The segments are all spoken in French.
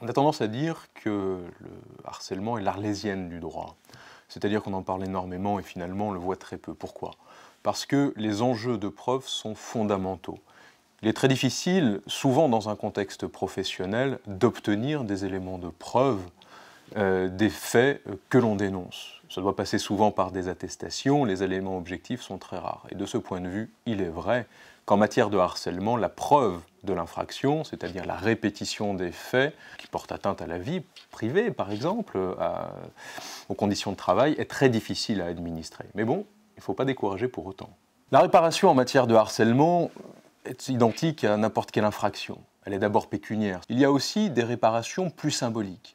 On a tendance à dire que le harcèlement est l'arlésienne du droit. C'est-à-dire qu'on en parle énormément et finalement on le voit très peu. Pourquoi Parce que les enjeux de preuve sont fondamentaux. Il est très difficile, souvent dans un contexte professionnel, d'obtenir des éléments de preuve euh, des faits que l'on dénonce. Ça doit passer souvent par des attestations, les éléments objectifs sont très rares. Et de ce point de vue, il est vrai qu'en matière de harcèlement, la preuve de l'infraction, c'est-à-dire la répétition des faits qui portent atteinte à la vie privée, par exemple, euh, aux conditions de travail, est très difficile à administrer. Mais bon, il ne faut pas décourager pour autant. La réparation en matière de harcèlement est identique à n'importe quelle infraction. Elle est d'abord pécuniaire. Il y a aussi des réparations plus symboliques.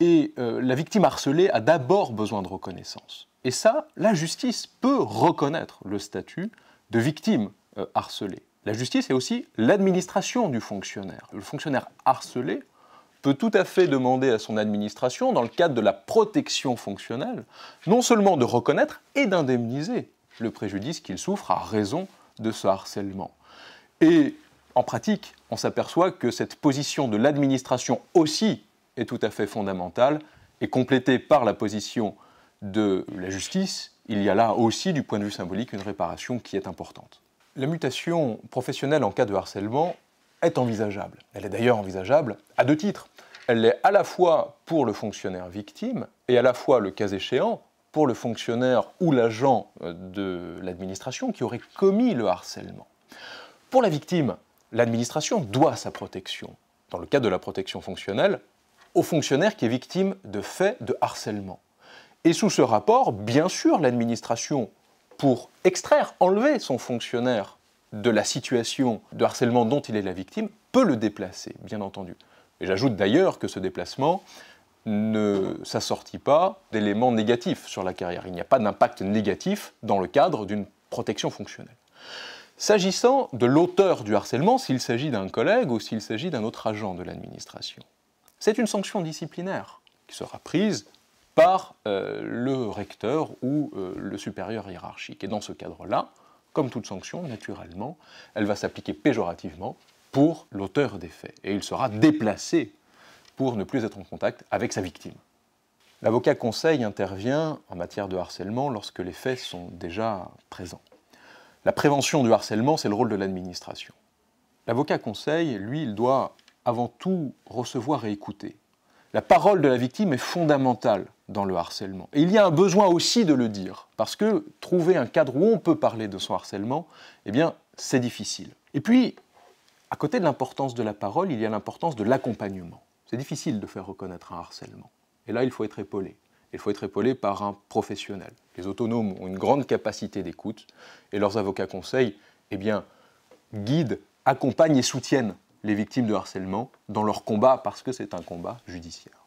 Et euh, la victime harcelée a d'abord besoin de reconnaissance. Et ça, la justice peut reconnaître le statut de victime euh, harcelée. La justice est aussi l'administration du fonctionnaire. Le fonctionnaire harcelé peut tout à fait demander à son administration, dans le cadre de la protection fonctionnelle, non seulement de reconnaître et d'indemniser le préjudice qu'il souffre à raison de ce harcèlement. Et en pratique, on s'aperçoit que cette position de l'administration aussi est tout à fait fondamentale et complétée par la position de la justice, il y a là aussi, du point de vue symbolique, une réparation qui est importante. La mutation professionnelle en cas de harcèlement est envisageable. Elle est d'ailleurs envisageable à deux titres. Elle l'est à la fois pour le fonctionnaire victime et à la fois, le cas échéant, pour le fonctionnaire ou l'agent euh, de l'administration qui aurait commis le harcèlement. Pour la victime, l'administration doit sa protection. Dans le cas de la protection fonctionnelle, au fonctionnaire qui est victime de faits de harcèlement. Et sous ce rapport, bien sûr, l'administration, pour extraire, enlever son fonctionnaire de la situation de harcèlement dont il est la victime, peut le déplacer, bien entendu. Et j'ajoute d'ailleurs que ce déplacement ne s'assortit pas d'éléments négatifs sur la carrière. Il n'y a pas d'impact négatif dans le cadre d'une protection fonctionnelle. S'agissant de l'auteur du harcèlement, s'il s'agit d'un collègue ou s'il s'agit d'un autre agent de l'administration, c'est une sanction disciplinaire qui sera prise par euh, le recteur ou euh, le supérieur hiérarchique. Et dans ce cadre-là, comme toute sanction, naturellement, elle va s'appliquer péjorativement pour l'auteur des faits. Et il sera déplacé pour ne plus être en contact avec sa victime. L'avocat conseil intervient en matière de harcèlement lorsque les faits sont déjà présents. La prévention du harcèlement, c'est le rôle de l'administration. L'avocat conseil, lui, il doit avant tout recevoir et écouter. La parole de la victime est fondamentale dans le harcèlement. Et il y a un besoin aussi de le dire, parce que trouver un cadre où on peut parler de son harcèlement, eh bien, c'est difficile. Et puis, à côté de l'importance de la parole, il y a l'importance de l'accompagnement. C'est difficile de faire reconnaître un harcèlement. Et là, il faut être épaulé. Il faut être épaulé par un professionnel. Les autonomes ont une grande capacité d'écoute et leurs avocats conseils, eh bien, guident, accompagnent et soutiennent les victimes de harcèlement dans leur combat, parce que c'est un combat judiciaire.